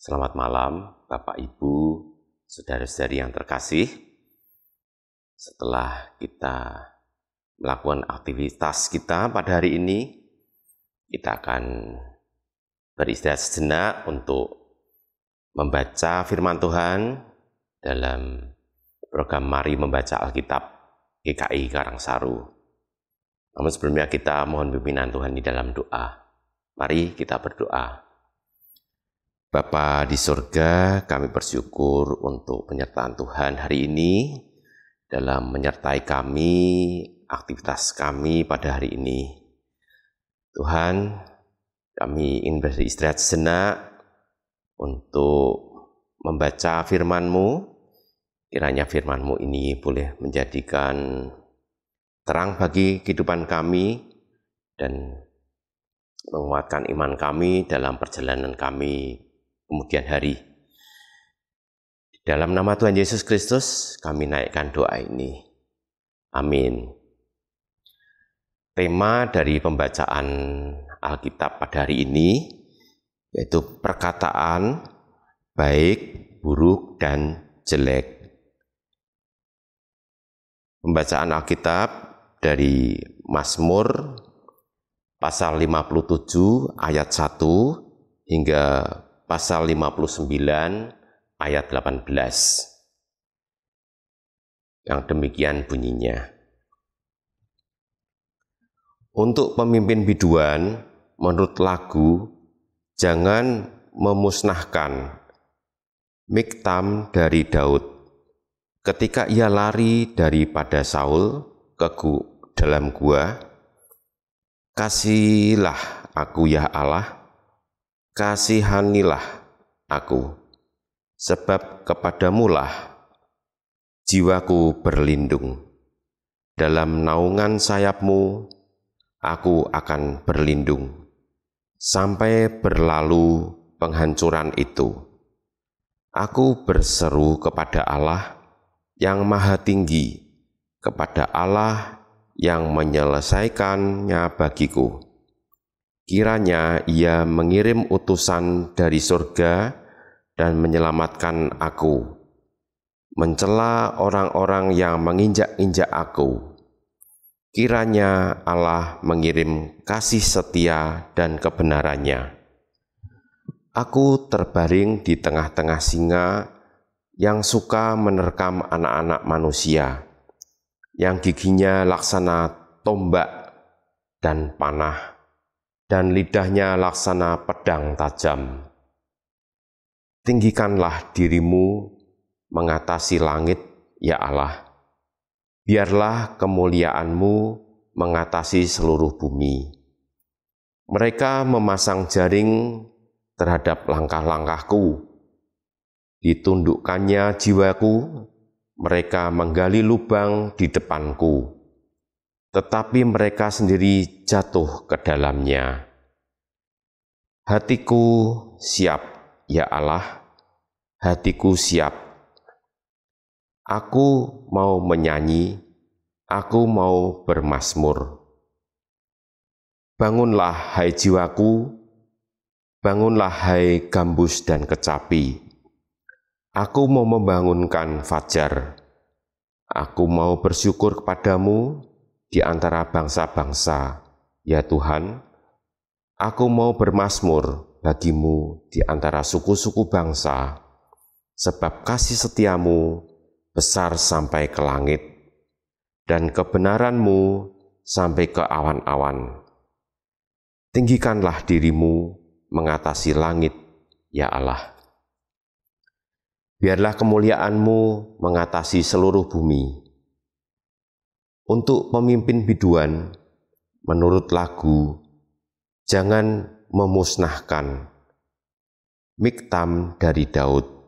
Selamat malam, Bapak Ibu, saudara-saudari yang terkasih. Setelah kita melakukan aktivitas kita pada hari ini, kita akan beristirahat sejenak untuk membaca firman Tuhan dalam program Mari Membaca Alkitab GKI Karangsaru. Namun sebelumnya kita mohon pimpinan Tuhan di dalam doa. Mari kita berdoa. Bapa di surga, kami bersyukur untuk penyertaan Tuhan hari ini dalam menyertai kami, aktivitas kami pada hari ini. Tuhan, kami ingin beristirahat sejenak untuk membaca firman-Mu. Kiranya firman-Mu ini boleh menjadikan terang bagi kehidupan kami dan menguatkan iman kami dalam perjalanan kami kemudian hari. Dalam nama Tuhan Yesus Kristus, kami naikkan doa ini. Amin tema dari pembacaan Alkitab pada hari ini yaitu perkataan baik, buruk, dan jelek. Pembacaan Alkitab dari Mazmur pasal 57 ayat 1 hingga pasal 59 ayat 18. Yang demikian bunyinya. Untuk pemimpin biduan, menurut lagu, jangan memusnahkan Miktam dari Daud. Ketika ia lari daripada Saul ke dalam gua, kasihilah aku ya Allah, kasihanilah aku, sebab kepadamulah jiwaku berlindung. Dalam naungan sayapmu aku akan berlindung sampai berlalu penghancuran itu. Aku berseru kepada Allah yang Maha Tinggi, kepada Allah yang menyelesaikannya bagiku. Kiranya Ia mengirim utusan dari surga dan menyelamatkan aku, mencela orang-orang yang menginjak-injak aku Kiranya Allah mengirim kasih setia dan kebenarannya. Aku terbaring di tengah-tengah singa yang suka menerkam anak-anak manusia, yang giginya laksana tombak dan panah, dan lidahnya laksana pedang tajam. Tinggikanlah dirimu mengatasi langit, ya Allah biarlah kemuliaanmu mengatasi seluruh bumi. Mereka memasang jaring terhadap langkah-langkahku. Ditundukkannya jiwaku, mereka menggali lubang di depanku. Tetapi mereka sendiri jatuh ke dalamnya. Hatiku siap, ya Allah, hatiku siap Aku mau menyanyi, aku mau bermasmur. Bangunlah, hai jiwaku, bangunlah, hai gambus dan kecapi. Aku mau membangunkan fajar. Aku mau bersyukur kepadamu di antara bangsa-bangsa, ya Tuhan. Aku mau bermasmur bagimu di antara suku-suku bangsa, sebab kasih setiamu besar sampai ke langit, dan kebenaranmu sampai ke awan-awan. Tinggikanlah dirimu mengatasi langit, ya Allah. Biarlah kemuliaanmu mengatasi seluruh bumi. Untuk pemimpin biduan, menurut lagu, jangan memusnahkan miktam dari Daud.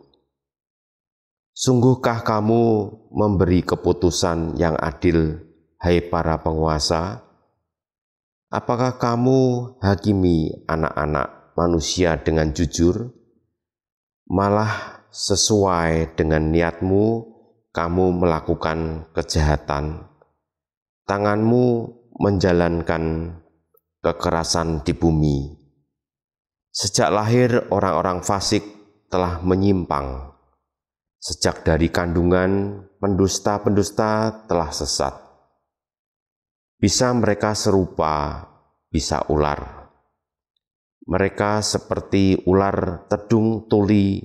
Sungguhkah kamu memberi keputusan yang adil, hai para penguasa? Apakah kamu hakimi anak-anak manusia dengan jujur? Malah sesuai dengan niatmu, kamu melakukan kejahatan. Tanganmu menjalankan kekerasan di bumi. Sejak lahir, orang-orang fasik telah menyimpang Sejak dari kandungan, pendusta-pendusta telah sesat. Bisa mereka serupa, bisa ular. Mereka seperti ular tedung tuli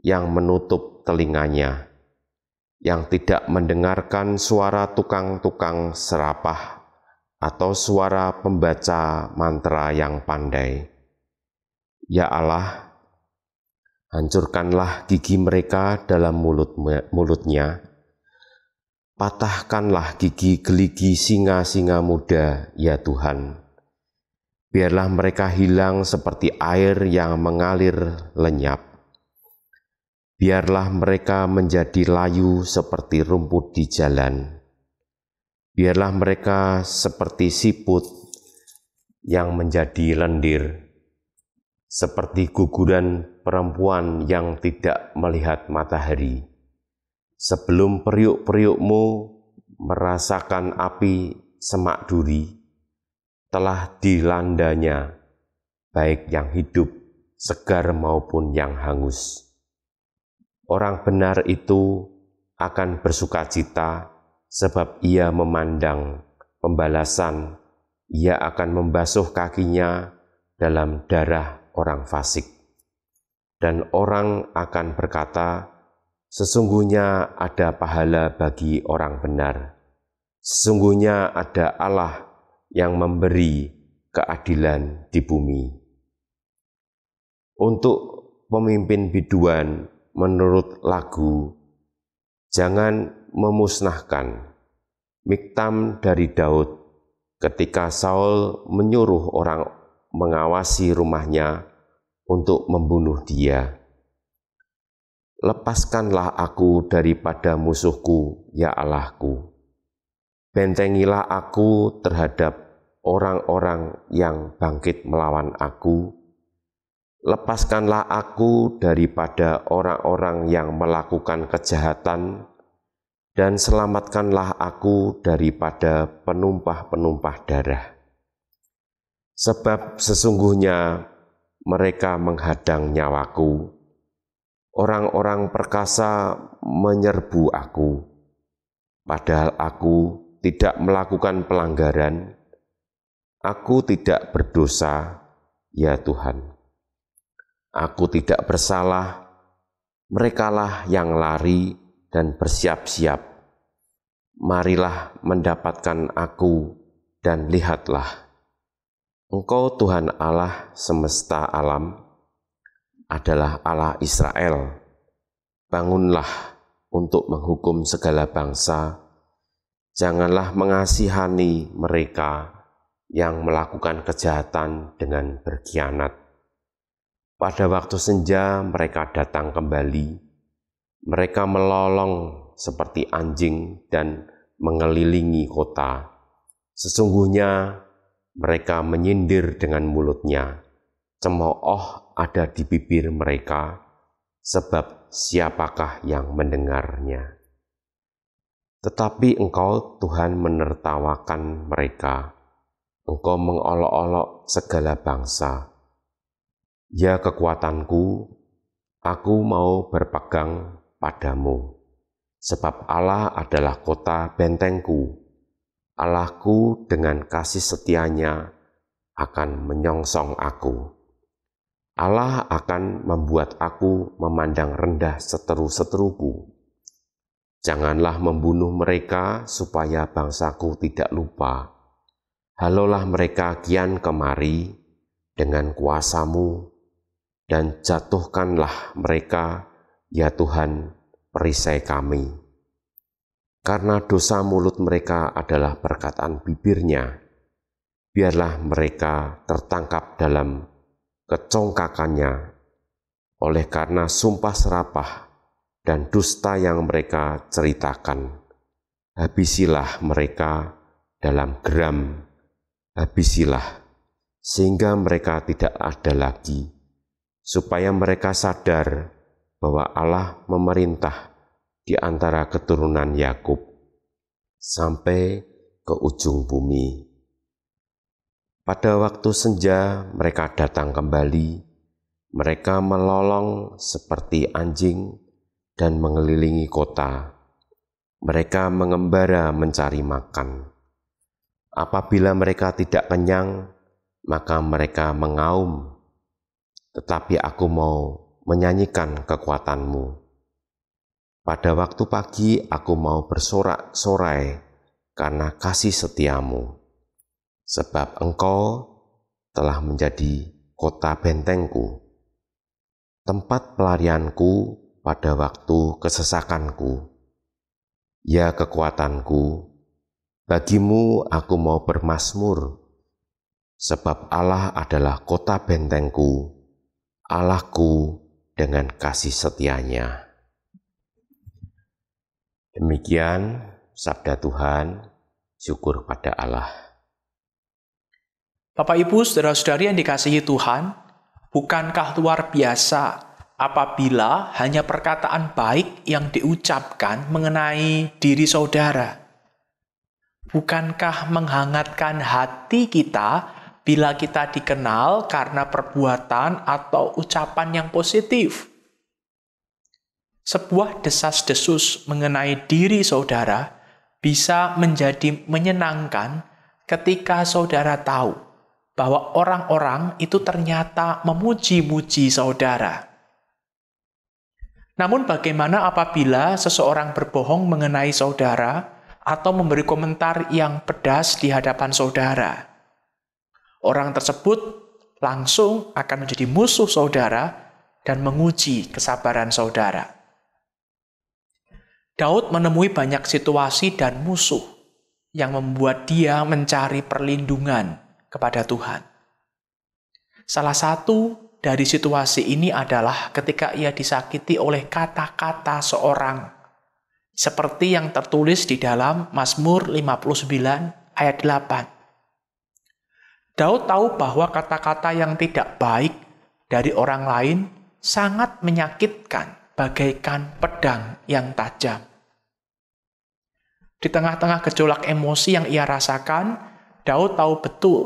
yang menutup telinganya, yang tidak mendengarkan suara tukang-tukang serapah atau suara pembaca mantra yang pandai. Ya Allah, Hancurkanlah gigi mereka dalam mulut mulutnya. Patahkanlah gigi geligi singa-singa muda, ya Tuhan. Biarlah mereka hilang seperti air yang mengalir lenyap. Biarlah mereka menjadi layu seperti rumput di jalan. Biarlah mereka seperti siput yang menjadi lendir seperti guguran perempuan yang tidak melihat matahari. Sebelum periuk-periukmu merasakan api semak duri, telah dilandanya, baik yang hidup, segar maupun yang hangus. Orang benar itu akan bersuka cita, sebab ia memandang pembalasan, ia akan membasuh kakinya dalam darah orang fasik. Dan orang akan berkata, sesungguhnya ada pahala bagi orang benar. Sesungguhnya ada Allah yang memberi keadilan di bumi. Untuk pemimpin biduan menurut lagu, jangan memusnahkan miktam dari Daud ketika Saul menyuruh orang mengawasi rumahnya untuk membunuh dia. Lepaskanlah aku daripada musuhku, ya Allahku. Bentengilah aku terhadap orang-orang yang bangkit melawan aku. Lepaskanlah aku daripada orang-orang yang melakukan kejahatan, dan selamatkanlah aku daripada penumpah-penumpah darah sebab sesungguhnya mereka menghadang nyawaku. Orang-orang perkasa menyerbu aku, padahal aku tidak melakukan pelanggaran. Aku tidak berdosa, ya Tuhan. Aku tidak bersalah, merekalah yang lari dan bersiap-siap. Marilah mendapatkan aku dan lihatlah Engkau Tuhan Allah semesta alam adalah Allah Israel. Bangunlah untuk menghukum segala bangsa. Janganlah mengasihani mereka yang melakukan kejahatan dengan berkhianat. Pada waktu senja mereka datang kembali. Mereka melolong seperti anjing dan mengelilingi kota. Sesungguhnya mereka menyindir dengan mulutnya. Cemooh ada di bibir mereka, sebab siapakah yang mendengarnya? Tetapi engkau Tuhan menertawakan mereka. Engkau mengolok-olok segala bangsa. Ya kekuatanku, aku mau berpegang padamu, sebab Allah adalah kota bentengku Allahku dengan kasih setianya akan menyongsong aku. Allah akan membuat aku memandang rendah seteru-seteruku. Janganlah membunuh mereka supaya bangsaku tidak lupa. Halolah mereka kian kemari dengan kuasamu dan jatuhkanlah mereka, ya Tuhan, perisai kami. Karena dosa mulut mereka adalah perkataan bibirnya, biarlah mereka tertangkap dalam kecongkakannya oleh karena sumpah serapah dan dusta yang mereka ceritakan. Habisilah mereka dalam geram, habisilah sehingga mereka tidak ada lagi, supaya mereka sadar bahwa Allah memerintah di antara keturunan Yakub sampai ke ujung bumi. Pada waktu senja, mereka datang kembali. Mereka melolong seperti anjing dan mengelilingi kota. Mereka mengembara mencari makan. Apabila mereka tidak kenyang, maka mereka mengaum. Tetapi aku mau menyanyikan kekuatanmu pada waktu pagi aku mau bersorak-sorai karena kasih setiamu, sebab engkau telah menjadi kota bentengku, tempat pelarianku pada waktu kesesakanku. Ya kekuatanku, bagimu aku mau bermasmur, sebab Allah adalah kota bentengku, Allahku dengan kasih setianya. Demikian sabda Tuhan, syukur pada Allah. Bapak Ibu, saudara-saudari yang dikasihi Tuhan, bukankah luar biasa apabila hanya perkataan baik yang diucapkan mengenai diri saudara? Bukankah menghangatkan hati kita bila kita dikenal karena perbuatan atau ucapan yang positif? sebuah desas-desus mengenai diri saudara bisa menjadi menyenangkan ketika saudara tahu bahwa orang-orang itu ternyata memuji-muji saudara. Namun bagaimana apabila seseorang berbohong mengenai saudara atau memberi komentar yang pedas di hadapan saudara? Orang tersebut langsung akan menjadi musuh saudara dan menguji kesabaran saudara. Daud menemui banyak situasi dan musuh yang membuat dia mencari perlindungan kepada Tuhan. Salah satu dari situasi ini adalah ketika ia disakiti oleh kata-kata seorang seperti yang tertulis di dalam Mazmur 59 ayat 8. Daud tahu bahwa kata-kata yang tidak baik dari orang lain sangat menyakitkan bagaikan pedang yang tajam. Di tengah-tengah gejolak emosi yang ia rasakan, Daud tahu betul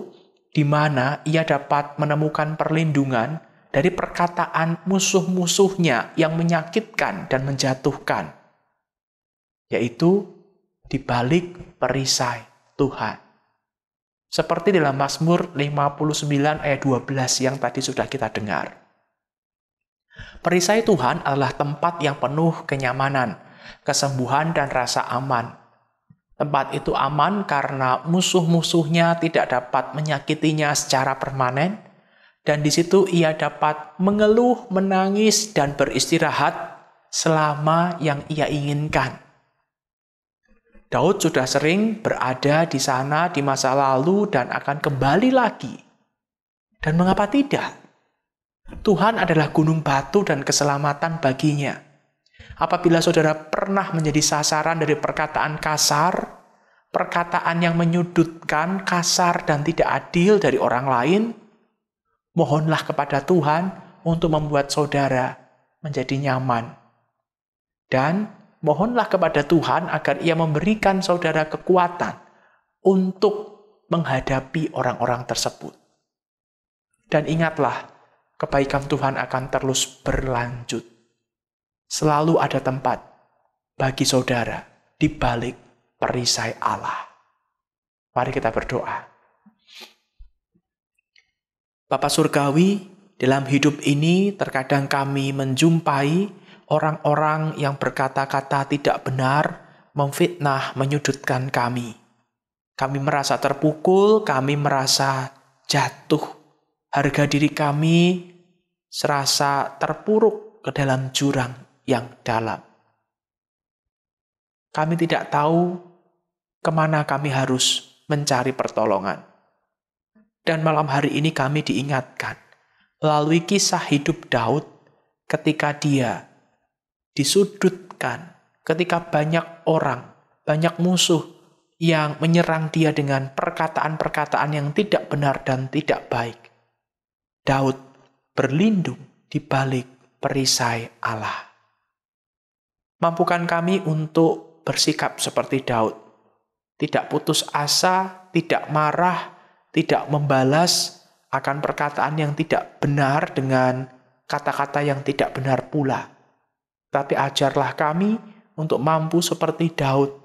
di mana ia dapat menemukan perlindungan dari perkataan musuh-musuhnya yang menyakitkan dan menjatuhkan, yaitu di balik perisai Tuhan. Seperti dalam Mazmur 59 ayat 12 yang tadi sudah kita dengar. Perisai Tuhan adalah tempat yang penuh kenyamanan, kesembuhan dan rasa aman. Tempat itu aman karena musuh-musuhnya tidak dapat menyakitinya secara permanen, dan di situ ia dapat mengeluh, menangis, dan beristirahat selama yang ia inginkan. Daud sudah sering berada di sana di masa lalu dan akan kembali lagi. Dan mengapa tidak? Tuhan adalah gunung batu dan keselamatan baginya Apabila saudara pernah menjadi sasaran dari perkataan kasar, perkataan yang menyudutkan, kasar, dan tidak adil dari orang lain, mohonlah kepada Tuhan untuk membuat saudara menjadi nyaman. Dan mohonlah kepada Tuhan agar ia memberikan saudara kekuatan untuk menghadapi orang-orang tersebut. Dan ingatlah, kebaikan Tuhan akan terus berlanjut selalu ada tempat bagi saudara di balik perisai Allah. Mari kita berdoa. Bapak Surgawi, dalam hidup ini terkadang kami menjumpai orang-orang yang berkata-kata tidak benar, memfitnah, menyudutkan kami. Kami merasa terpukul, kami merasa jatuh. Harga diri kami serasa terpuruk ke dalam jurang yang dalam. Kami tidak tahu kemana kami harus mencari pertolongan. Dan malam hari ini kami diingatkan melalui kisah hidup Daud ketika dia disudutkan, ketika banyak orang, banyak musuh yang menyerang dia dengan perkataan-perkataan yang tidak benar dan tidak baik. Daud berlindung di balik perisai Allah. Mampukan kami untuk bersikap seperti Daud. Tidak putus asa, tidak marah, tidak membalas akan perkataan yang tidak benar dengan kata-kata yang tidak benar pula. Tapi ajarlah kami untuk mampu seperti Daud,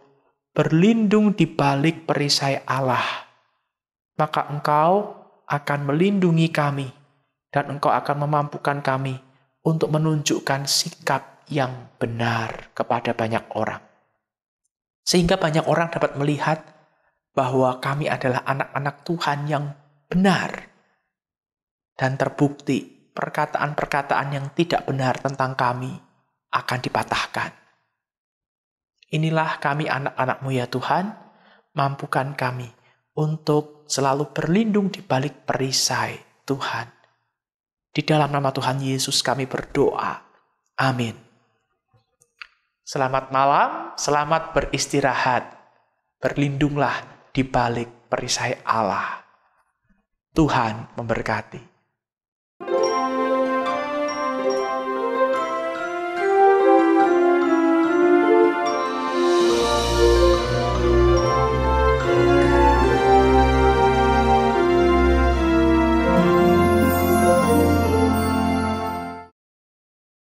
berlindung di balik perisai Allah. Maka engkau akan melindungi kami, dan engkau akan memampukan kami untuk menunjukkan sikap yang benar kepada banyak orang. Sehingga banyak orang dapat melihat bahwa kami adalah anak-anak Tuhan yang benar dan terbukti perkataan-perkataan yang tidak benar tentang kami akan dipatahkan. Inilah kami anak-anakmu ya Tuhan, mampukan kami untuk selalu berlindung di balik perisai Tuhan. Di dalam nama Tuhan Yesus kami berdoa. Amin. Selamat malam, selamat beristirahat. Berlindunglah di balik perisai Allah. Tuhan memberkati.